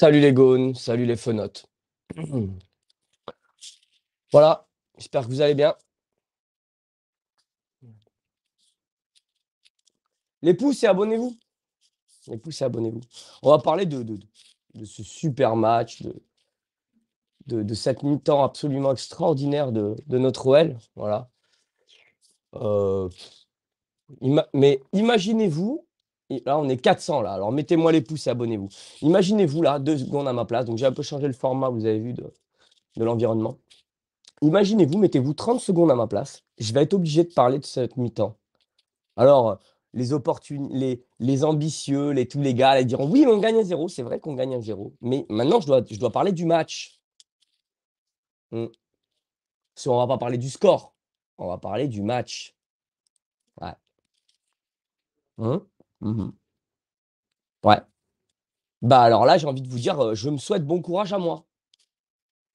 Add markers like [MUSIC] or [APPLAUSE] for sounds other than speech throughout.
Salut les gones, salut les fenotes. [CLEARS THROAT] Voilà, j'espère que vous allez bien. Les pouces et abonnez-vous. Les pouces et abonnez-vous. On va parler de, de, ce super match, de, de, cette mi-temps absolument extraordinaire de, de notre OL. Voilà. Euh, mais imaginez-vous là, on est 400 là. Alors mettez-moi les pouces et abonnez-vous. Imaginez-vous là, deux secondes à ma place. Donc j'ai un peu changé le format, vous avez vu, de, de l'environnement. Imaginez-vous, mettez-vous 30 secondes à ma place. Je vais être obligé de parler de cette mi-temps. Alors, les opportunités, les, ambitieux, les tous les gars, ils diront oui, on gagne un zéro. C'est vrai qu'on gagne à zéro. Mais maintenant, je dois, je dois parler du match. Hmm. on ne va pas parler du score, on va parler du match. Ouais. Hein Mmh ouais. Bah alors là, j'ai envie de vous dire, je me souhaite bon courage à moi.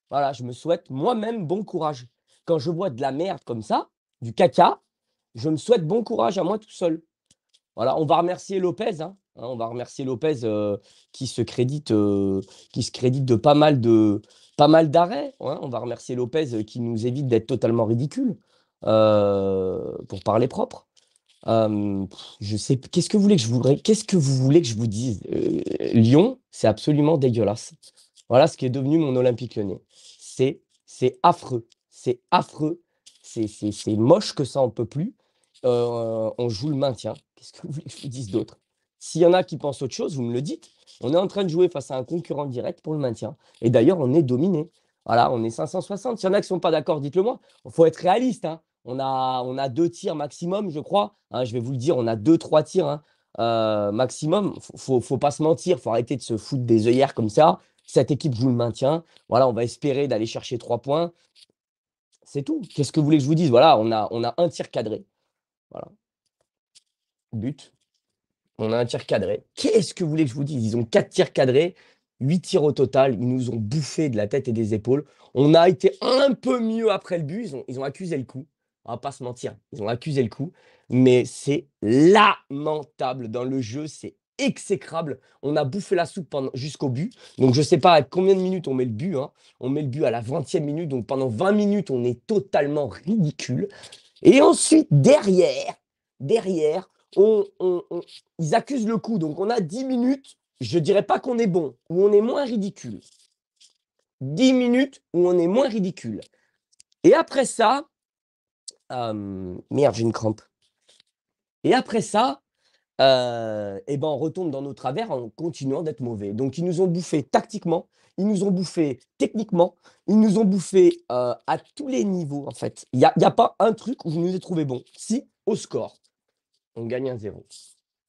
Voilà, je me souhaite moi-même bon courage. Quand je vois de la merde comme ça, du caca, je me souhaite bon courage à moi tout seul. Voilà, on va remercier Lopez. Hein, hein, on va remercier Lopez qui, se crédite, qui se crédite de pas mal de pas mal d'arrêts. Hein. On va remercier Lopez qui nous évite d'être totalement ridicule pour parler propre. Hum, je sais, qu'est-ce que vous voulez que je vous, qu'est-ce que vous voulez que je vous dise euh, Lyon, c'est absolument dégueulasse. Voilà ce qui est devenu mon Olympique Lyonnais. C'est, c'est affreux, c'est affreux, c'est, c'est, moche que ça, on peut plus. Euh, on joue le maintien. Qu'est-ce que vous voulez que je vous dise d'autre S'il y en a qui pensent autre chose, vous me le dites. On est en train de jouer face à un concurrent direct pour le maintien. Et d'ailleurs, on est dominé. Voilà, on est 560. S'il y en a qui ne sont pas d'accord, dites-le moi. Il faut être réaliste. Hein. On a, on a deux tirs maximum, je crois. Hein, je vais vous le dire, on a deux, trois tirs hein, euh, maximum. Il maximum. Faut, pas se mentir, faut arrêter de se foutre des œillères comme ça. Cette équipe vous le maintient Voilà, on va espérer d'aller chercher trois points. C'est tout. Qu'est-ce que vous voulez que je vous dise Voilà, on a, on a un tir cadré. Voilà. But. On a un tir cadré. Qu'est-ce que vous voulez que je vous dise Ils ont quatre tirs cadrés. Huit tirs au total, ils nous ont bouffé de la tête et des épaules. On a été un peu mieux après le but, ils ont accusé le coup on va pas se mentir, ils ont accusé le coup, mais c'est lamentable dans le jeu, c'est exécrable. On a bouffé la soupe jusqu'au but. Donc je sais pas à combien de minutes on met le but. Hein. On met le but à la 20e minute. Donc pendant 20 minutes, on est totalement ridicule. Et ensuite, derrière, derrière, ils accusent le coup. Donc on a 10 minutes, je dirais pas qu'on est bon, ou on est moins ridicule. 10 minutes où on est moins ridicule. Et après ça, merde, j'ai une crampe. Et après ça, eh ben on retombe dans nos travers en continuant d'être mauvais. Donc, ils nous ont bouffé tactiquement, ils nous ont bouffé techniquement, ils nous ont bouffé à tous les niveaux, en fait. Il n'y a, y a, pas un truc où je nous ai trouvé bon. Si, au score, on gagne un zéro.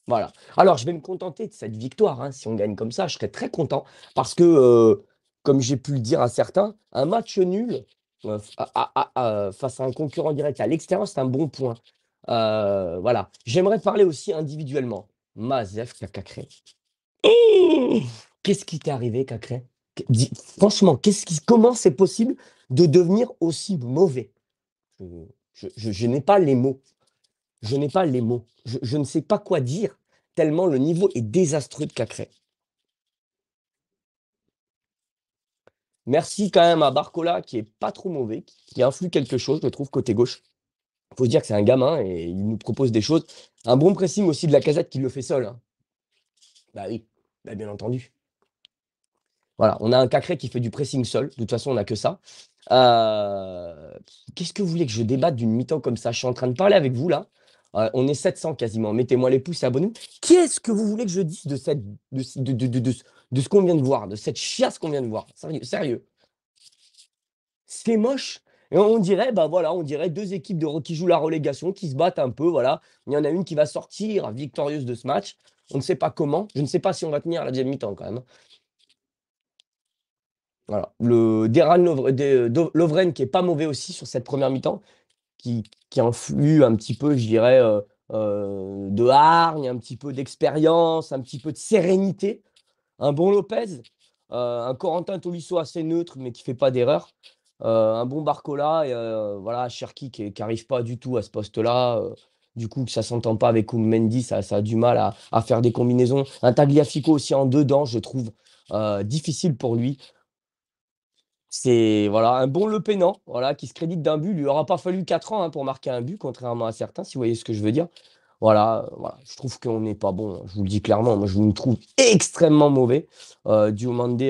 Voilà. Alors, je vais me contenter de cette victoire. Hein. Si on gagne comme ça, je serais très content parce que, comme j'ai pu le dire à certains, un match nul, ah, ah, ah, face à un concurrent direct à l'extérieur, c'est un bon point. Euh, voilà. J'aimerais parler aussi individuellement. Mazef Kakakre. qu'est-ce qui t'est arrivé, Kakré Franchement, qu'est-ce qui, comment c'est possible de devenir aussi mauvais Je, n'ai pas les mots. Je n'ai pas les mots. Je, ne sais pas quoi dire, tellement le niveau est désastreux de Merci quand même à Barcola qui est pas trop mauvais, qui influe quelque chose, je trouve, côté gauche. Il faut se dire que c'est un gamin et il nous propose des choses. Un bon pressing aussi de la casette qui le fait seul. Hein. Bah oui, bah bien entendu. Voilà, on a un Cacré qui fait du pressing seul. De toute façon, on n'a que ça. Euh, qu'est-ce que vous voulez que je débatte d'une mi-temps comme ça Je suis en train de parler avec vous là. Euh, on est 700 quasiment. Mettez-moi les pouces et abonnez-vous. Qu'est-ce que vous voulez que je dise de, cette, de, de, de, de ce qu'on vient de voir, de cette chiasse qu'on vient de voir. Sérieux. sérieux. C'est moche. Et on dirait, bah voilà, on dirait deux équipes qui jouent la relégation, qui se battent un peu, voilà. Il y en a une qui va sortir victorieuse de ce match. On ne sait pas comment. Je ne sais pas si on va tenir la deuxième mi-temps quand même. Voilà. Le Deran Lovren qui est pas mauvais aussi sur cette première mi-temps, qui, qui influe un petit peu, je dirais, euh, euh, de hargne, un petit peu d'expérience, un petit peu de sérénité un bon Lopez, euh, un Corentin Tolisso assez neutre, mais qui fait pas d'erreur. Euh, un bon Barcola, et, euh, voilà, qui n'arrive pas du tout à ce poste-là du coup que ça s'entend pas avec Mendy, ça, a du mal à, faire des combinaisons. Un Tagliafico aussi en dedans, je trouve difficile pour lui. C'est voilà un bon Le Penant voilà qui se crédite d'un but. Il lui aura pas fallu 4 ans hein, pour marquer un but, contrairement à certains, si vous voyez ce que je veux dire. Euh, voilà, je trouve qu'on n'est pas bon. Hein. Je vous le dis clairement, moi je me trouve extrêmement mauvais. Euh,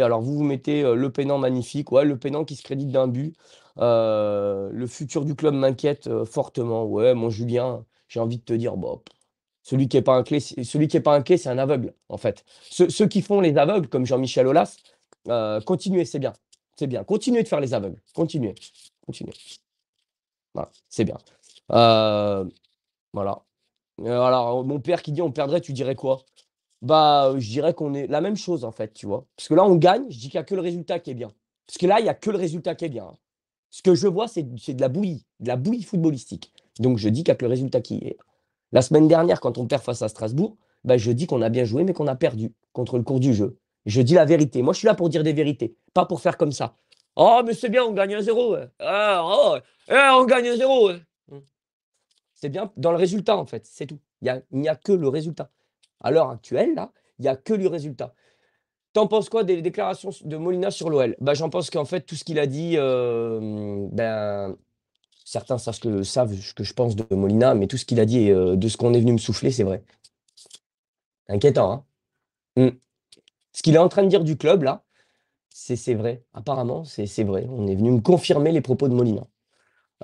alors vous vous mettez euh, le pénant magnifique, ouais, le pénant qui se crédite d'un but. Euh, le futur du club m'inquiète fortement. Ouais, mon Julien, j'ai envie de te dire, bon celui qui n'est pas un clé, celui qui est pas c'est un aveugle en fait. ceux qui font les aveugles, comme Jean-Michel Aulas, continuez, c'est bien, c'est bien. Continuez de faire les aveugles, continuez, continuez. Voilà, c'est bien. voilà. Euh, alors, mon père qui dit on perdrait, tu dirais quoi Bah, euh, je dirais qu'on est la même chose en fait, tu vois. Parce que là, on gagne, je dis qu'il n'y a que le résultat qui est bien. Parce que là, il n'y a que le résultat qui est bien. Hein. Ce que je vois, c'est de la bouillie, de la bouillie footballistique. Donc, je dis qu'il n'y a que le résultat qui est. La semaine dernière, quand on perd face à Strasbourg, bah, je dis qu'on a bien joué, mais qu'on a perdu contre le cours du jeu. Je dis la vérité. Moi, je suis là pour dire des vérités, pas pour faire comme ça. Oh, mais c'est bien, on gagne un zéro. Ah, oh, eh, on gagne un zéro. C'est bien dans le résultat, en fait, c'est tout. Il n'y a, a, que le résultat. À l'heure actuelle, là, il n'y a que le résultat. T'en penses quoi des déclarations de Molina sur l'OL bah, J'en pense qu'en fait, tout ce qu'il a dit, euh, ben, certains savent ce, que, je pense de Molina, mais tout ce qu'il a dit euh, de ce qu'on est venu me souffler, c'est vrai. Inquiétant, hein. mmh. Ce qu'il est en train de dire du club, là, c'est vrai. Apparemment, c'est vrai. On est venu me confirmer les propos de Molina.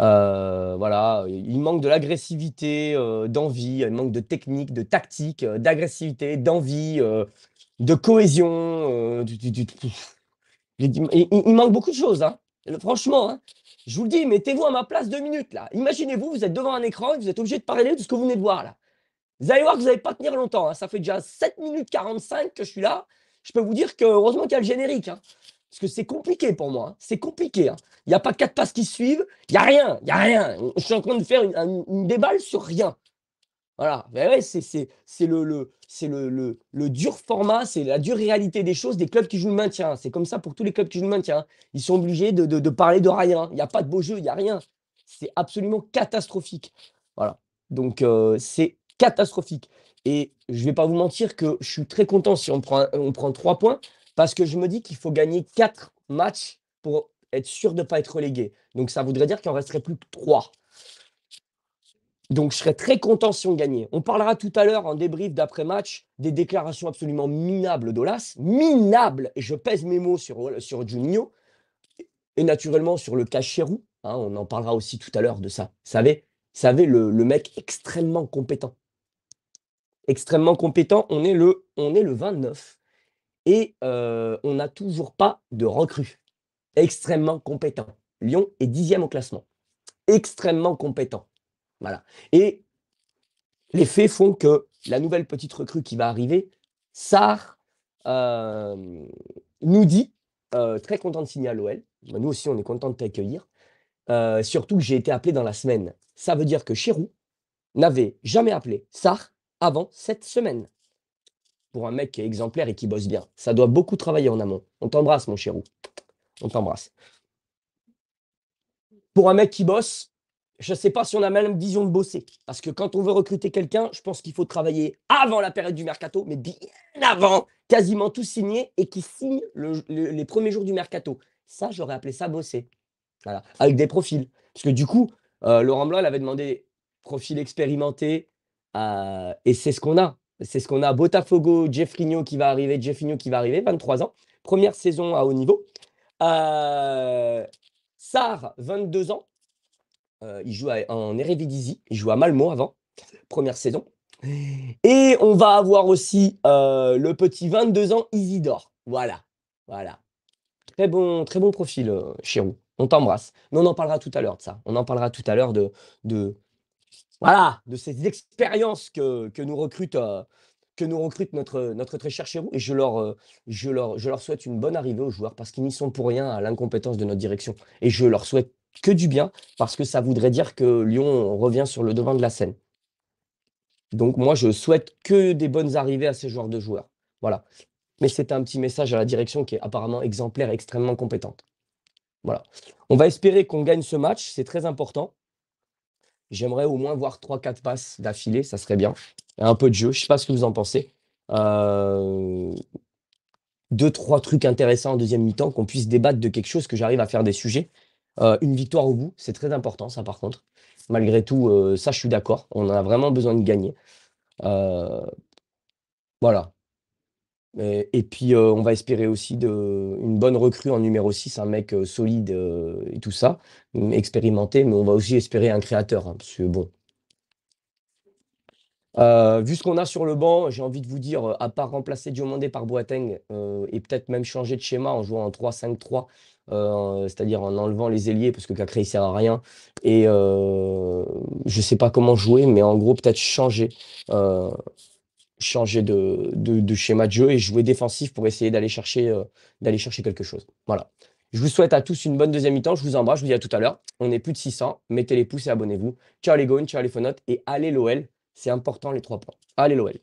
Euh, voilà, il manque de l'agressivité, euh, d'envie, il manque de technique, de tactique, euh, d'agressivité, d'envie, de cohésion. il, manque beaucoup de choses. Hein. Franchement, hein, je vous le dis, mettez-vous à ma place deux minutes là. Imaginez-vous, vous êtes devant un écran et vous êtes obligé de parler de ce que vous venez de voir là. Vous allez voir que vous n'allez pas tenir longtemps. Hein. Ça fait déjà 7 minutes 45 que je suis là. Je peux vous dire que heureusement qu'il y a le générique. Parce que c'est compliqué pour moi. Hein. C'est compliqué. Hein. Il n'y a pas quatre passes qui suivent. Il n'y a rien. Il n'y a rien. Je suis en train de faire une, déballe sur rien. Voilà. Ouais, c'est le, dur format, c'est la dure réalité des choses des clubs qui jouent le maintien. Hein. C'est comme ça pour tous les clubs qui jouent le maintien. Ils sont obligés de, parler de rien. Il n'y a pas de beau jeu, il n'y a rien. C'est absolument catastrophique. Voilà. Donc, euh, c'est catastrophique. Et je ne vais pas vous mentir que je suis très content si on prend trois points, parce que je me dis qu'il faut gagner 4 matchs pour être sûr de ne pas être relégué. Donc ça voudrait dire qu'il en resterait plus que 3. Donc je serais très content si on gagnait. On parlera tout à l'heure en débrief d'après-match des déclarations absolument minables d'Olas. Minables Et je pèse mes mots sur, sur Juninho et naturellement sur le cas hein, on en parlera aussi tout à l'heure de ça. Savez, savez le, le mec extrêmement compétent. Extrêmement compétent. On est le, on est le 29. Et on n'a toujours pas de recrues extrêmement compétent. Lyon est dixième au classement. Extrêmement compétent. Voilà. Et les faits font que la nouvelle petite recrue qui va arriver, Sar, nous dit, très content de signer à l'OL, bah, nous aussi on est content de t'accueillir, surtout que j'ai été appelé dans la semaine. Ça veut dire que Chirou n'avait jamais appelé Sar avant cette semaine pour un mec qui est exemplaire et qui bosse bien. Ça doit beaucoup travailler en amont. On t'embrasse, mon chérou. On t'embrasse. Pour un mec qui bosse, je ne sais pas si on a même vision de bosser. Parce que quand on veut recruter quelqu'un, je pense qu'il faut travailler avant la période du mercato, mais bien avant, quasiment tout signé et qui signe les premiers jours du mercato. Ça, j'aurais appelé ça bosser. Voilà. Avec des profils. Parce que du coup, euh, Laurent Blanc, il avait demandé profil expérimenté euh, et c'est ce qu'on a. C'est ce qu'on a Botafogo, Jeffrigno qui va arriver, Jeffrigno qui va arriver, 23 ans, première saison à haut niveau. Euh, Sar, 22 ans, euh, il joue en Eredivisie, il joue à Malmo avant, première saison. Et on va avoir aussi euh, le petit 22 ans Isidore. Voilà, voilà. Très bon, très bon profil, euh, Chirou. On t'embrasse. Mais on en parlera tout à l'heure de ça. On en parlera tout à l'heure de, de, voilà, de ces expériences que, nous recrute, euh, que nous recrute notre, notre très cher Et je leur, euh, je, leur, je leur souhaite une bonne arrivée aux joueurs parce qu'ils n'y sont pour rien à l'incompétence de notre direction. Et je leur souhaite que du bien parce que ça voudrait dire que Lyon revient sur le devant de la scène. Donc moi, je souhaite que des bonnes arrivées à ces joueurs de joueurs. Voilà. Mais c'est un petit message à la direction qui est apparemment exemplaire et extrêmement compétente. Voilà. On va espérer qu'on gagne ce match, c'est très important. J'aimerais au moins voir 3-4 passes d'affilée, ça serait bien. un peu de jeu, je ne sais pas ce que vous en pensez. Euh, deux, trois trucs intéressants en deuxième mi-temps, qu'on puisse débattre de quelque chose, que j'arrive à faire des sujets. Euh, une victoire au bout, c'est très important, ça par contre. Malgré tout, euh, ça je suis d'accord. On a vraiment besoin de gagner. voilà. Euh, et, puis, euh, on va espérer aussi une bonne recrue en numéro 6, un mec euh, solide et tout ça, hum, expérimenté, mais on va aussi espérer un créateur, hein, bon. vu ce qu'on a sur le banc, j'ai envie de vous dire, à part remplacer Diomandé par Boateng et peut-être même changer de schéma en jouant en 3-5-3, c'est-à-dire en enlevant les ailiers parce que Cacré il sert à rien et je sais pas comment jouer, mais en gros peut-être changer changer de, de, de, schéma de jeu et jouer défensif pour essayer d'aller chercher, euh, d'aller chercher quelque chose. Voilà. Je vous souhaite à tous une bonne deuxième mi-temps. Je vous embrasse. Je vous dis à tout à l'heure. On est plus de 600. Mettez les pouces et abonnez-vous. Ciao les gones, ciao les phonotes et allez l'OL. C'est important les trois points. Allez l'OL.